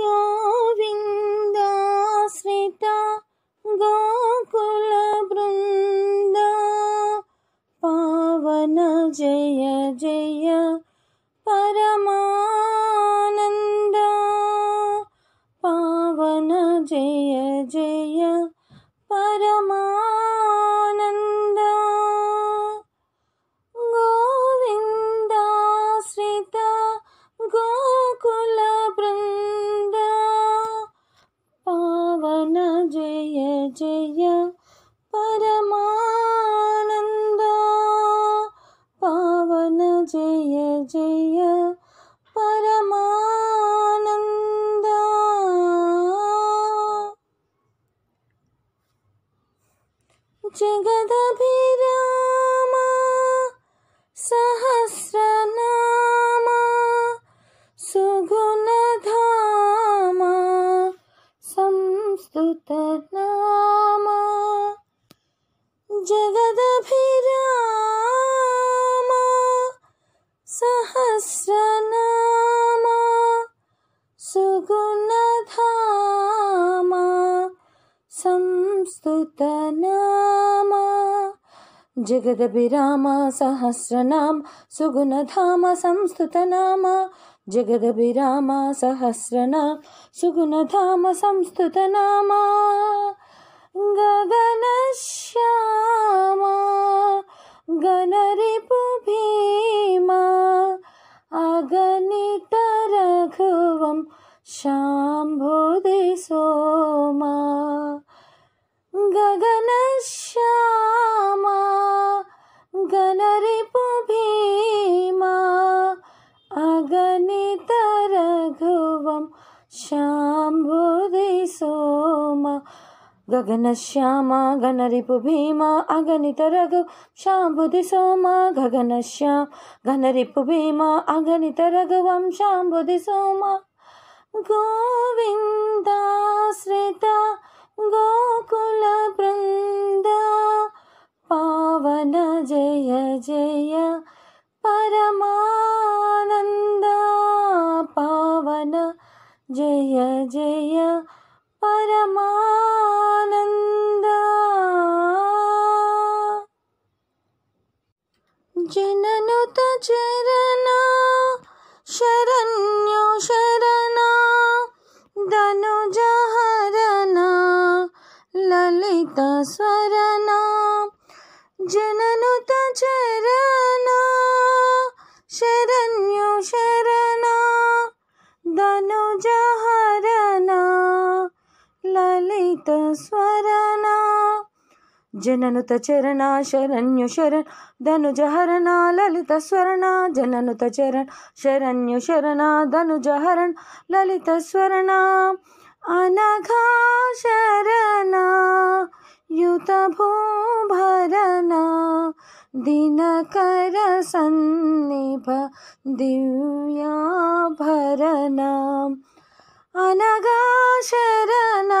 गोविन्दाश्रिता गोकुलवृन्दा पावन जय जय परमा जगदभिरामा सहस्रनामा सुगुणधामा संस्तुतनामा जगदभिरामा सहस्रनामा सुगुणधामा संस्तुत जगदभिराम सहस्रनाम् सुगुणधाम संस्कृतनाम जगदभिराम सहस्रनाम सुगुणधाम संस्कृतनाम गगनश्या शाम्भुदि सोमा गगनश्यामा गणरिपुभीमा अगणितरघव शाम्भुदि सोमा गगनश्याम गणरिपुभीमा अगणितरघवं शाम्भुदि सोमा गोविन्दाश्रिता गोकुलवृन्दा पावन जय जय परमा जय जय परमानन्द जननुत चरणा शरण्यो शरणा दनुजहरणा ललिता स्वरना जननुत चरणा शरण्यो शरणा दनुजा ललित स्वरना जननुत चरणा शरण्य शरण धनुज हरणा ललित स्वरणा जननुत चरण शरण्य शरणा धनुज हरण ललित स्वरणा अनघा शरणा युत भूभरणा दिनकर सन्निभ दिव्या भरना अनघा शरणा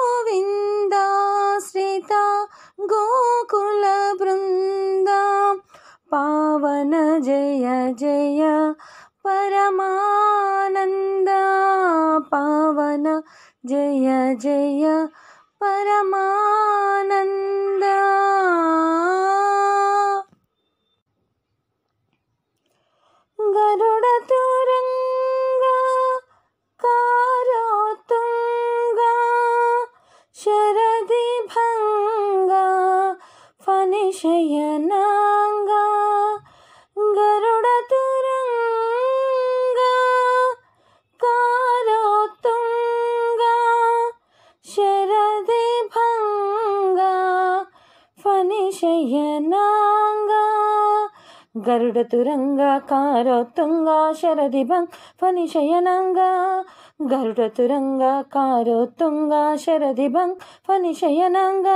कुल वृंदा पावन जय जय परमानंद पावन जय जय परमानंद శయనాంగా గరుడ తురంగ కారో తుంగ శరది భంగ్ ఫని శయనాంగ గరుడ తురంగ కారో తుంగ శరది భంగ్ ఫని శయనాంగ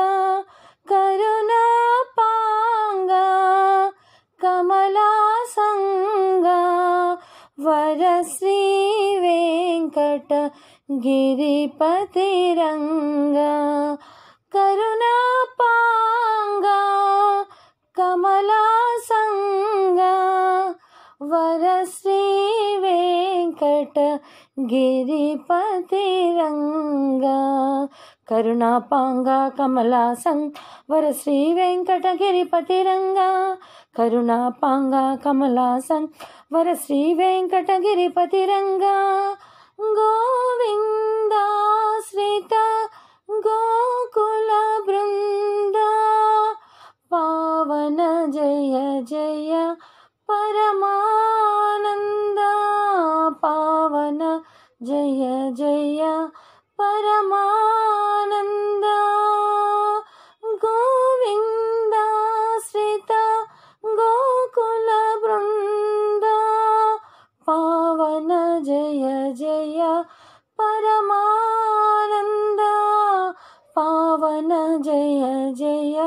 కరుణా పాంగ కమలా సంగ వరశ్రీ వెంకట గిరిపతిరంగా கருணா பாங்கா கமலா சங்கா வரஸ்ரீ வெங்கட गिरिपति रङ्गा करुणापाङ्गा कमलासं वरश्रीवेङ्कटगिरिपतिरङ्गा करुणापाङ्गा कमलासन् वरश्रीवेङ्कटगिरिपतिरङ्गा गोविन्दाश्रिता गोकुल वृन्दा पावन ज ಜಯ ಜಯ